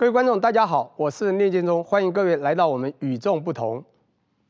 各位观众，大家好，我是聂建中，欢迎各位来到我们与众不同。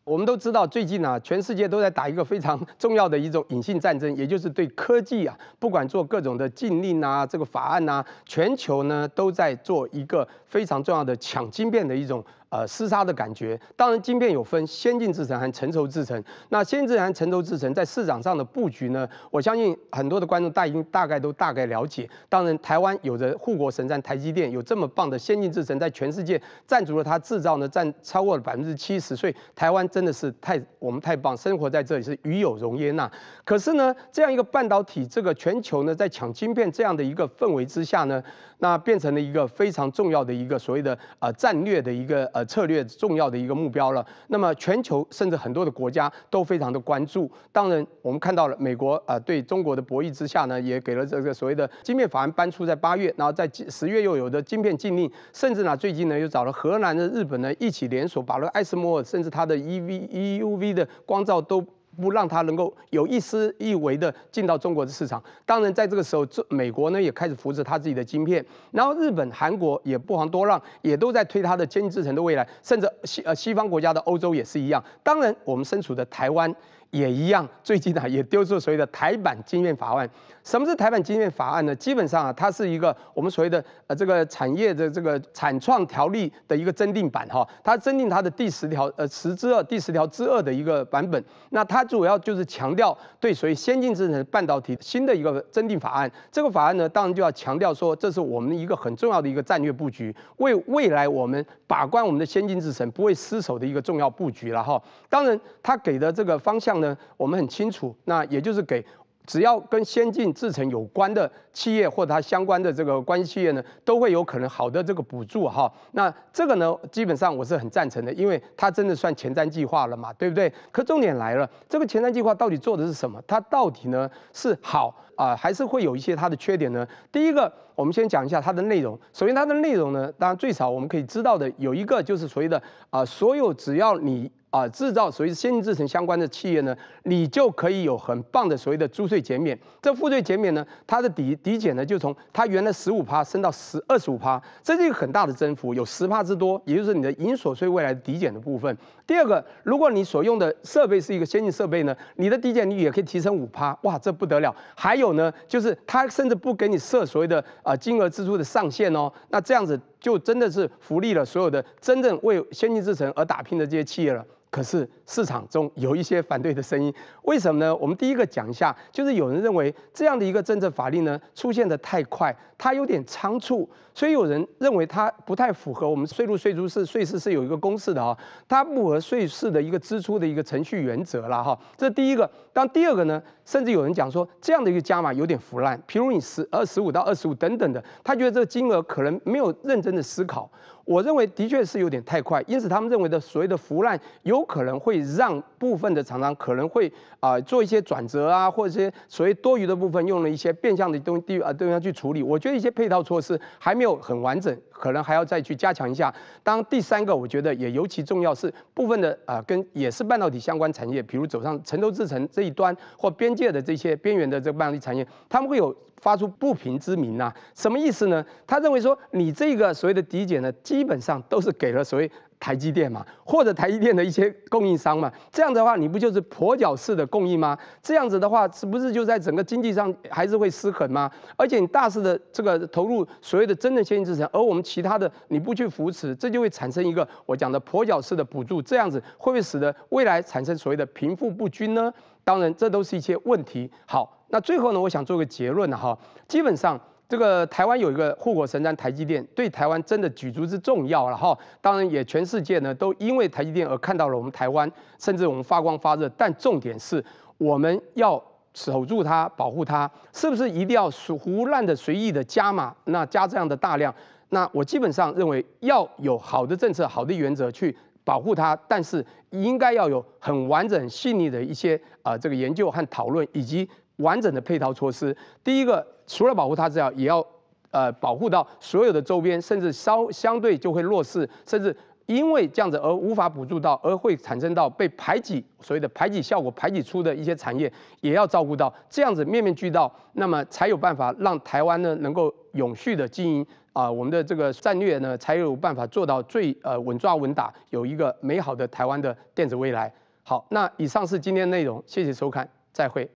我们都知道，最近呢，全世界都在打一个非常重要的一种隐性战争，也就是对科技啊，不管做各种的禁令啊、这个法案啊，全球呢都在做一个非常重要的抢芯片的一种。呃，厮杀的感觉。当然，晶片有分先进制程和成熟制程。那先进和成熟制程在市场上的布局呢？我相信很多的观众大已经大概都大概了解。当然，台湾有着护国神山台积电有这么棒的先进制程，在全世界占足了它制造呢，占超过了百分之七十。所以台湾真的是太我们太棒，生活在这里是与有荣焉呐。可是呢，这样一个半导体这个全球呢在抢晶片这样的一个氛围之下呢，那变成了一个非常重要的一个所谓的呃战略的一个。策略重要的一个目标了。那么全球甚至很多的国家都非常的关注。当然，我们看到了美国啊对中国的博弈之下呢，也给了这个所谓的晶片法案搬出在八月，然后在十月又有的晶片禁令，甚至呢最近呢又找了荷兰的日本呢一起连锁，把了艾斯摩尔甚至它的 E V E U V 的光照都。不让它能够有一丝一微的进到中国的市场。当然，在这个时候，这美国呢也开始扶持它自己的晶片，然后日本、韩国也不遑多让，也都在推它的“晶晶制程的未来，甚至西呃西方国家的欧洲也是一样。当然，我们身处的台湾。也一样，最近啊也丢出所谓的台版经验法案。什么是台版经验法案呢？基本上啊，它是一个我们所谓的呃这个产业的这个产创条例的一个增订版哈。它增订它的第十条呃十之二第十条之二的一个版本。那它主要就是强调对所谓先进制程半导体新的一个增订法案。这个法案呢，当然就要强调说，这是我们一个很重要的一个战略布局，为未来我们把关我们的先进制程不会失守的一个重要布局了哈。当然，它给的这个方向。呢，我们很清楚，那也就是给，只要跟先进制程有关的企业或者它相关的这个关系企业呢，都会有可能好的这个补助哈。那这个呢，基本上我是很赞成的，因为它真的算前瞻计划了嘛，对不对？可重点来了，这个前瞻计划到底做的是什么？它到底呢是好啊，还是会有一些它的缺点呢？第一个，我们先讲一下它的内容。首先，它的内容呢，当然最少我们可以知道的有一个就是所谓的啊，所有只要你。啊，制造所谓先进制程相关的企业呢，你就可以有很棒的所谓的租税减免。这付税减免呢，它的抵抵减呢，就从它原来十五趴升到十二十五趴，这是一个很大的增幅，有十趴之多，也就是你的营所税未来抵减的部分。第二个，如果你所用的设备是一个先进设备呢，你的抵减率也可以提升五趴，哇，这不得了。还有呢，就是它甚至不给你设所谓的啊金额支出的上限哦，那这样子就真的是福利了所有的真正为先进制程而打拼的这些企业了。可是市场中有一些反对的声音，为什么呢？我们第一个讲一下，就是有人认为这样的一个政策法令呢出现的太快，它有点仓促，所以有人认为它不太符合我们税入税出是税市是有一个公式的啊，它不合税市的一个支出的一个程序原则了哈。这是第一个。当第二个呢，甚至有人讲说这样的一个加码有点腐烂，譬如你十二十五到二十五等等的，他觉得这个金额可能没有认真的思考。我认为的确是有点太快，因此他们认为的所谓的腐烂有。有可能会让部分的厂商可能会啊做一些转折啊，或者是些所谓多余的部分用了一些变相的东西啊东西去处理。我觉得一些配套措施还没有很完整，可能还要再去加强一下。当第三个，我觉得也尤其重要是部分的啊，跟也是半导体相关产业，比如走上成都制成这一端或边界的这些边缘的这半导体产业，他们会有发出不平之名呐？什么意思呢？他认为说你这个所谓的抵减呢，基本上都是给了所谓。台积电嘛，或者台积电的一些供应商嘛，这样的话你不就是跛脚式的供应吗？这样子的话，是不是就在整个经济上还是会失衡吗？而且你大肆的这个投入所谓的真正先进制程，而我们其他的你不去扶持，这就会产生一个我讲的跛脚式的补助，这样子会不会使得未来产生所谓的贫富不均呢？当然，这都是一些问题。好，那最后呢，我想做个结论哈，基本上。这个台湾有一个护国神山台积电，对台湾真的举足之重要了哈。当然，也全世界呢都因为台积电而看到了我们台湾，甚至我们发光发热。但重点是我们要守住它、保护它，是不是一定要胡乱的、随意的加码？那加这样的大量，那我基本上认为要有好的政策、好的原则去保护它，但是应该要有很完整、细腻的一些啊这个研究和讨论，以及。完整的配套措施，第一个除了保护它之外，也要呃保护到所有的周边，甚至稍相对就会弱势，甚至因为这样子而无法补助到，而会产生到被排挤，所谓的排挤效果，排挤出的一些产业也要照顾到，这样子面面俱到，那么才有办法让台湾呢能够永续的经营啊，我们的这个战略呢才有办法做到最呃稳抓稳打，有一个美好的台湾的电子未来。好，那以上是今天内容，谢谢收看，再会。